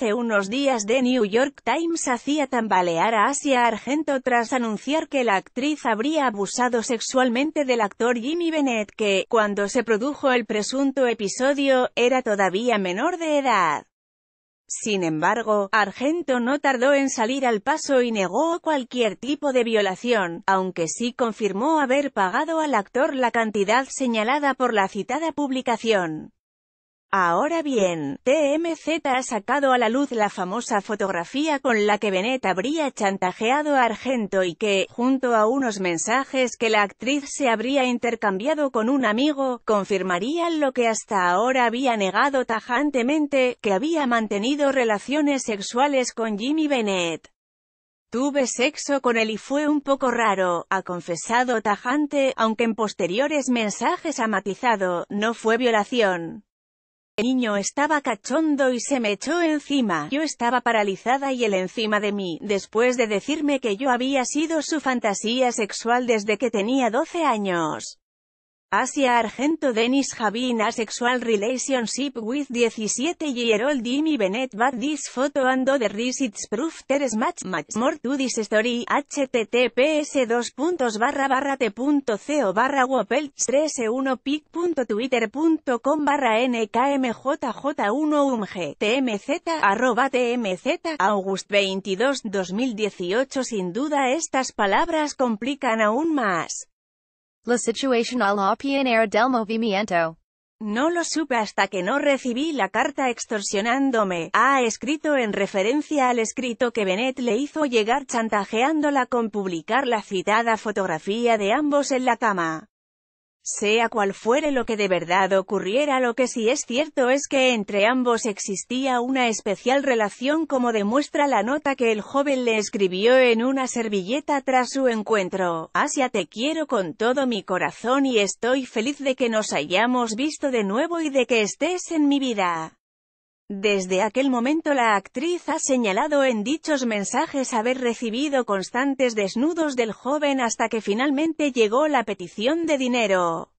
hace unos días The New York Times hacía tambalear a Asia Argento tras anunciar que la actriz habría abusado sexualmente del actor Jimmy Bennett que, cuando se produjo el presunto episodio, era todavía menor de edad. Sin embargo, Argento no tardó en salir al paso y negó cualquier tipo de violación, aunque sí confirmó haber pagado al actor la cantidad señalada por la citada publicación. Ahora bien, TMZ ha sacado a la luz la famosa fotografía con la que Bennett habría chantajeado a Argento y que, junto a unos mensajes que la actriz se habría intercambiado con un amigo, confirmarían lo que hasta ahora había negado tajantemente, que había mantenido relaciones sexuales con Jimmy Bennett. Tuve sexo con él y fue un poco raro, ha confesado tajante, aunque en posteriores mensajes ha matizado, no fue violación. El este niño estaba cachondo y se me echó encima. Yo estaba paralizada y él encima de mí, después de decirme que yo había sido su fantasía sexual desde que tenía 12 años. Asia Argento denis Javina sexual relationship with 17-year-old Dimi Bennett but this photo and the receipts proof there match much much more to this story https 2 barra barra t.co barra wopel 1 e pic.twitter.com barra nkmjj1 umg tmz arroba tmz august 22 2018 sin duda estas palabras complican aún más la situación a la pionera del movimiento. No lo supe hasta que no recibí la carta extorsionándome. Ha escrito en referencia al escrito que Bennett le hizo llegar chantajeándola con publicar la citada fotografía de ambos en la cama. Sea cual fuere lo que de verdad ocurriera lo que sí es cierto es que entre ambos existía una especial relación como demuestra la nota que el joven le escribió en una servilleta tras su encuentro. Asia te quiero con todo mi corazón y estoy feliz de que nos hayamos visto de nuevo y de que estés en mi vida. Desde aquel momento la actriz ha señalado en dichos mensajes haber recibido constantes desnudos del joven hasta que finalmente llegó la petición de dinero.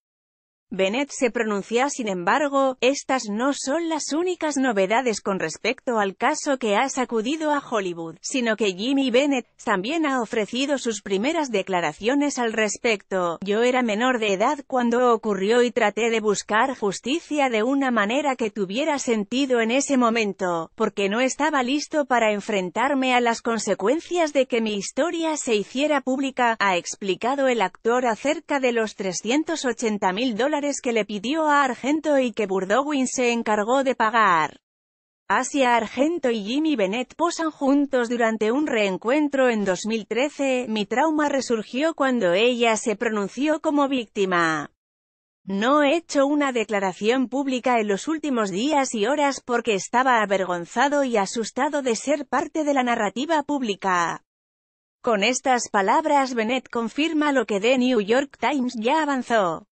Bennett se pronuncia sin embargo, estas no son las únicas novedades con respecto al caso que ha sacudido a Hollywood, sino que Jimmy Bennett también ha ofrecido sus primeras declaraciones al respecto. Yo era menor de edad cuando ocurrió y traté de buscar justicia de una manera que tuviera sentido en ese momento, porque no estaba listo para enfrentarme a las consecuencias de que mi historia se hiciera pública, ha explicado el actor acerca de los 380 mil dólares que le pidió a Argento y que Burdowin se encargó de pagar. Asia Argento y Jimmy Bennett posan juntos durante un reencuentro en 2013, mi trauma resurgió cuando ella se pronunció como víctima. No he hecho una declaración pública en los últimos días y horas porque estaba avergonzado y asustado de ser parte de la narrativa pública. Con estas palabras Bennett confirma lo que The New York Times ya avanzó.